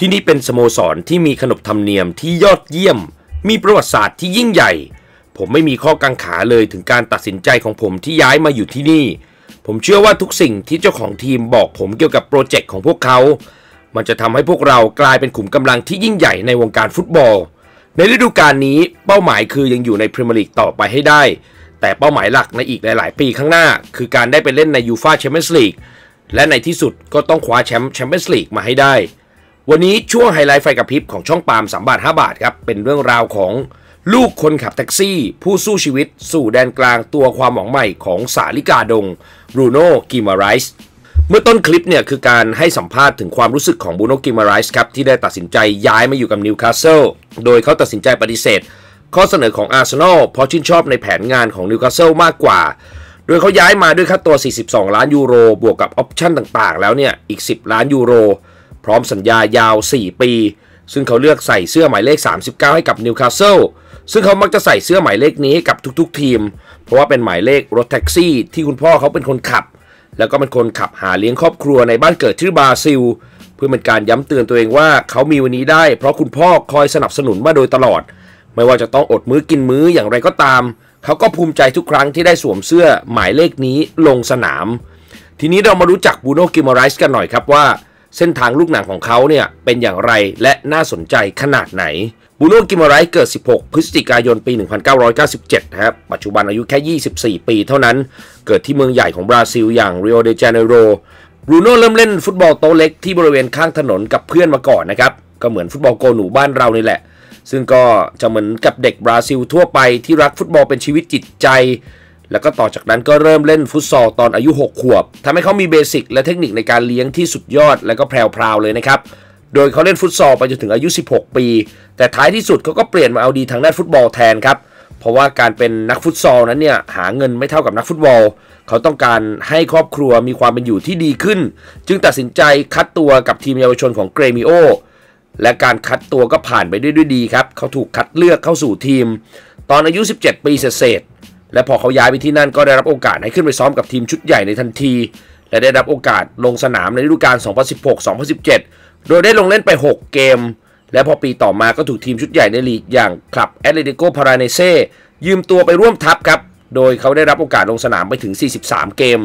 ที่นี่เป็นสโมสรที่มีขนบธรรมเนียมที่ยอดเยี่ยม มีประวัติศาสตร์ที่ยิ่งใหญ่ ผมไม่มีข้อกังขาเลยถึงการตัดสินใจของผมที่ย้ายมาอยู่ที่นี่ ผมเชื่อว่าทุกสิ่งที่เจ้าของทีมบอกผมเกี่ยวกับโปรเจกต์ของพวกเขา มันจะทำให้พวกเรากลายเป็นขุมกำลังที่ยิ่งใหญ่ในวงการฟุตบอล ในฤดูกาลนี้เป้าหมายคือยังอยู่ในพรีเมียร์ลีกต่อไปให้ได้ แต่เป้าหมายหลักในอีกหลายๆปีข้างหน้าคือการได้ไปเล่นในยูฟาแชมเปี้ยนส์ลีก และในที่สุดก็ต้องคว้าแชมป์แชมเปี้ยนส์ลีกมาให้ได้วันนี้ช่วงไฮไลท์ไฟกับพริบของช่องปามสามบาทห้าบาทครับ เป็นเรื่องราวของ ลูกคนขับแท็กซี่ ผู้สู้ชีวิต สู่แดนกลางตัวความหวังใหม่ของสาลิกาดงบรูโน่กิมาไรส์เมื่อต้นคลิปเนี่ยคือการให้สัมภาษณ์ถึงความรู้สึกของบรูโน่กิมาไรส์ครับ ที่ได้ตัดสินใจย้ายมาอยู่กับนิวคาสเซิลโดยเขาตัดสินใจปฏิเสธ ข้อเสนอของอาร์เซนอลเพราะชื่นชอบในแผนงานของนิวคาสเซิลมากกว่า โดยเขาย้ายมาด้วยค่าตัว 42ล้านยูโรบวกกับออปชั่นต่างๆแล้วเนี่ยอีก 10 ล้านยูโรพร้อมสัญญายาว 4 ปี ซึ่งเขาเลือกใส่เสื้อหมายเลข 39 ให้กับนิวคาสเซิล ซึ่งเขามักจะใส่เสื้อหมายเลขนี้ให้กับทุก ๆทีม เพราะว่าเป็นหมายเลขรถแท็กซี่ที่คุณพ่อเขาเป็นคนขับ แล้วก็เป็นคนขับหาเลี้ยงครอบครัวในบ้านเกิดที่บราซิล เพื่อเป็นการย้ำเตือนตัวเองว่าเขามีวันนี้ได้ เพราะคุณพ่อคอยสนับสนุนมาโดยตลอด ไม่ว่าจะต้องอดมื้อกินมื้ออย่างไรก็ตาม เขาก็ภูมิใจทุกครั้งที่ได้สวมเสื้อหมายเลขนี้ลงสนาม ทีนี้เรามารู้จักบูโนกิมารรส์กันหน่อยครับว่าเส้นทางลูกหนังของเขาเนี่ยเป็นอย่างไรและน่าสนใจขนาดไหนบูโนกิมารายเกิด 16 พฤศจิกายนปี 1997ครับปัจจุบันอายุแค่ 24 ปีเท่านั้น เกิดที่เมืองใหญ่ของบราซิลอย่างเริโดเจเนโรบูโนเริ่มเล่นฟุตบอลโต๊ะเล็กที่บริเวณข้างถนนกับเพื่อนมาก่อนนะครับก็เหมือนฟุตบอลโกหนูบ้านเรานี่แหละ ซึ่งก็จะเหมือนกับเด็กบราซิล ทั่วไปที่รักฟุตบอลเป็นชีวิตจิตใจแล้วก็ต่อจากนั้นก็เริ่มเล่นฟุตซอลตอนอายุ 6 ขวบทำให้เขามีเบสิกและเทคนิคในการเลี้ยงที่สุดยอดและก็แพรวๆเลยนะครับ โดยเขาเล่นฟุตซอลไปจนถึงอายุ 16 ปี แต่ท้ายที่สุดเขาก็เปลี่ยนมาเอาดีทางด้านฟุตบอลแทนครับ เพราะว่าการเป็นนักฟุตซอลนั้นเนี่ยหาเงินไม่เท่ากับนักฟุตบอล เขาต้องการให้ครอบครัวมีความเป็นอยู่ที่ดีขึ้น จึงตัดสินใจคัดตัวกับทีมเยาวชนของเกรมิโอ และการคัดตัวก็ผ่านไปด้วยดีครับเขาถูกคัดเลือกเข้าสู่ทีม ตอนอายุ 17 ปีเศษและพอเขาย้ายไปที่นั่นก็ได้รับโอกาสให้ขึ้นไปซ้อมกับทีมชุดใหญ่ในทันที และได้รับโอกาสลงสนามในฤดูกาล 2016-2017 โดยได้ลงเล่นไป 6 เกม และพอปีต่อมา ก็ถูกทีมชุดใหญ่ในลีกอย่าง คลับแอตเลติโกพาราเนเซยืมตัวไปร่วมทัพครับ โดยเขาได้รับโอกาสลงสนามไปถึง 43 เกม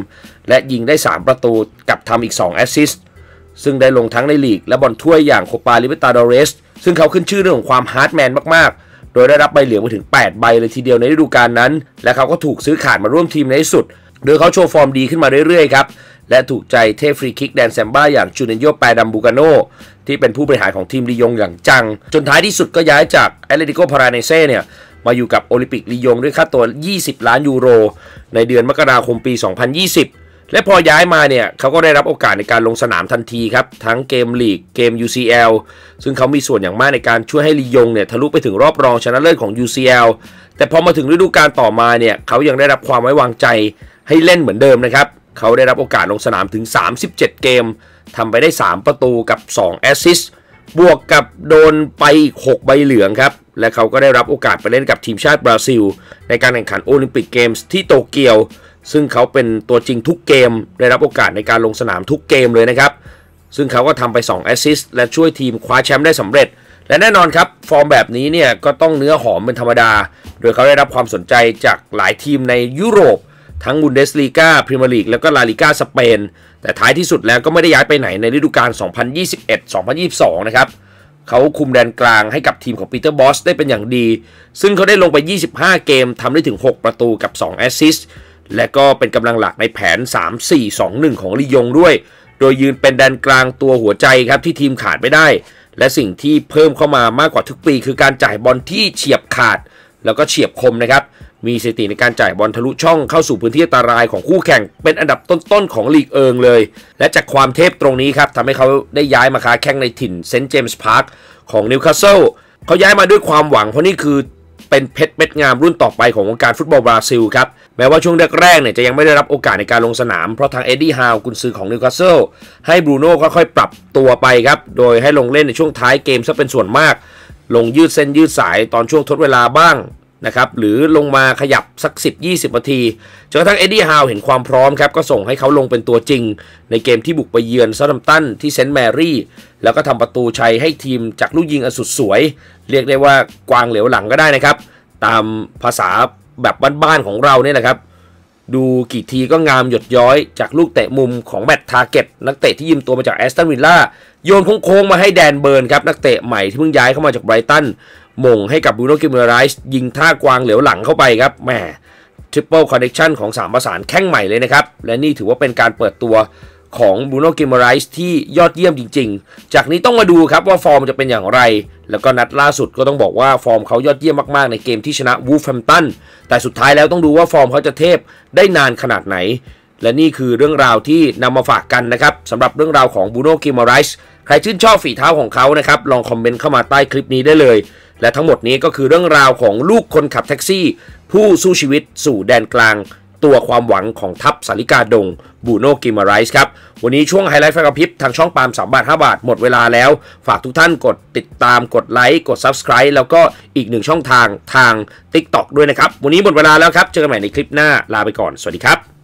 และยิงได้ 3 ประตูกับทำอีก 2 แอสซิสต์ซึ่งได้ลงทั้งในลีก และบอลถ้วยอย่างโคปาลิเบตาดอเรสซึ่งเขาขึ้นชื่อเรื่องของความฮาร์ดแมนมากๆโดยได้รับใบเหลืองไปถึง 8 ใบเลยทีเดียวในฤดูกาลนั้น และเขาก็ถูกซื้อขาดมาร่วมทีมในที่สุด โดยเขาโชว์ฟอร์มดีขึ้นมาเรื่อยๆครับ และถูกใจเทฟรีคิกแดนแซมบ้าอย่างจูเนียโยแปดัมบูกาโนที่เป็นผู้บริหารของทีมลียงอย่างจัง จนท้ายที่สุดก็ย้ายจากแอตเลติโกพาราเนเซ่เนี่ย มาอยู่กับโอลิมปิกลียง ด้วยค่าตัว 20 ล้านยูโร ในเดือนมกราคมปี 2020และพอย้ายมาเนี่ยเขาก็ได้รับโอกาสในการลงสนามทันทีครับ ทั้งเกมลีกเกม UCL ซึ่งเขามีส่วนอย่างมากในการช่วยให้ลียงเนี่ยทะลุไปถึงรอบรองชนะเลิศของ UCL แต่พอมาถึงฤดูกาลต่อมาเนี่ยเขายังได้รับความไว้วางใจให้เล่นเหมือนเดิมนะครับ เขาได้รับโอกาสลงสนามถึง 37 เกมทำไปได้ 3 ประตูกับ 2 แอสซิสบวกกับโดนไปอีก6ใบเหลืองครับและเขาก็ได้รับโอกาสไปเล่นกับทีมชาติบราซิลในการแข่งขันโอลิมปิกเกมส์ที่โตเกียวซึ่งเขาเป็นตัวจริงทุกเกม ได้รับโอกาสในการลงสนามทุกเกมเลยนะครับ ซึ่งเขาก็ทำไป 2 แอสซิสต์และช่วยทีมคว้าแชมป์ได้สำเร็จ และแน่นอนครับ ฟอร์มแบบนี้เนี่ยก็ต้องเนื้อหอมเป็นธรรมดา โดยเขาได้รับความสนใจจากหลายทีมในยุโรป ทั้งบุนเดสลีกาพรีเมียร์ลีก แล้วก็ลาลิกาสเปน แต่ท้ายที่สุดแล้วก็ไม่ได้ย้ายไปไหนในฤดูกาล 2021-2022 นะครับ เขาคุมแดนกลางให้กับทีมของปีเตอร์บอสได้เป็นอย่างดี ซึ่งเขาได้ลงไป 25 เกมทำได้ถึง 6 ประตูกับ2แอสซิสต์และก็เป็นกำลังหลักในแผน 3-4-2-1ของลียงด้วย โดยยืนเป็นแดนกลางตัวหัวใจครับที่ทีมขาดไม่ได้ และสิ่งที่เพิ่มเข้ามามากกว่าทุกปี คือการจ่ายบอลที่เฉียบขาดแล้วก็เฉียบคมนะครับ มีสถิติในการจ่ายบอลทะลุช่องเข้าสู่พื้นที่อันตรายของคู่แข่ง เป็นอันดับต้นๆ ของลีกเอิงเลย และจากความเทพตรงนี้ครับทำให้เขาได้ย้ายมาค้าแข่งในถิ่นเซนต์เจมส์พาร์คของนิวคาสเซิล เขาย้ายมาด้วยความหวังเพราะนี่คือเป็นเพชรเม็ดงามรุ่นต่อไปของวงการฟุตบอลบราซิลครับแม้ว่าช่วงแรกๆเนี่ยจะยังไม่ได้รับโอกาสในการลงสนาม เพราะทางเอ็ดดี้ฮาวกุนซือของนิวคาสเซิลให้บรูโน่ค่อยๆปรับตัวไปครับ โดยให้ลงเล่นในช่วงท้ายเกมซะเป็นส่วนมาก ลงยืดเส้นยืดสายตอนช่วงทดเวลาบ้างนะครับหรือลงมาขยับสัก 10-20นาทีจนกระทั่งเอ็ดดี้ฮาวเห็นความพร้อมครับก็ส่งให้เขาลงเป็นตัวจริง ในเกมที่บุกไปเยือนซาลตัมตันที่เซนต์แมรี่แล้วก็ทำประตูชัยให้ทีมจากลูกยิงอสุดสวย เรียกได้ว่ากวางเหลวหลังก็ได้นะครับตามภาษาแบบบ้านๆของเราเนี่ยนะครับดูกี่ทีก็งามหยดย้อยจากลูกเตะมุมของแมตทาเก็ตนักเตะที่ยืมตัวมาจากแอสตันวิลล่าโยนโค้งๆมาให้แดนเบิร์นครับนักเตะใหม่ที่เพิ่งย้ายเข้ามาจากไบรตันมงให้กับบูโนกิมเมอร์ไรส์ยิงท่ากวางเหลวหลังเข้าไปครับแหมทริปเปิลคอนเนคชั่นของ 3 ประสานแข้งใหม่เลยนะครับ และนี่ถือว่าเป็นการเปิดตัวของบูโนกกมไรส์ที่ยอดเยี่ยมจริงๆ จากนี้ต้องมาดูครับว่าฟอร์มจะเป็นอย่างไร แล้วก็นัดล่าสุดก็ต้องบอกว่าฟอร์มเขายอดเยี่ยมมากๆในเกมที่ชนะวูฟแฮมตันแต่สุดท้ายแล้วต้องดูว่าฟอร์มเขาจะเทพได้นานขนาดไหน และนี่คือเรื่องราวที่นำมาฝากกันนะครับสำหรับเรื่องราวของบูโนกกมไรส์ใครชื่นชอบฝีเท้าของเขานะครับลองคอมเมนต์เข้ามาใต้คลิปนี้ได้เลย และทั้งหมดนี้ก็คือเรื่องราวของลูกคนขับแท็กซี่ ผู้สู้ชีวิตสู่แดนกลางตัวความหวังของทัพสาริกาดงบูโนกิมาไรส์ครับ วันนี้ช่วงไฮไลท์ไฟกระพริบทางช่องปาม 3 บาท5บาทหมดเวลาแล้ว ฝากทุกท่านกดติดตามกดไลค์กด Subscribe แล้วก็อีกหนึ่งช่องทางทาง TikTok ด้วยนะครับ วันนี้หมดเวลาแล้วครับ เจอกันใหม่ในคลิปหน้าลาไปก่อนสวัสดีครับ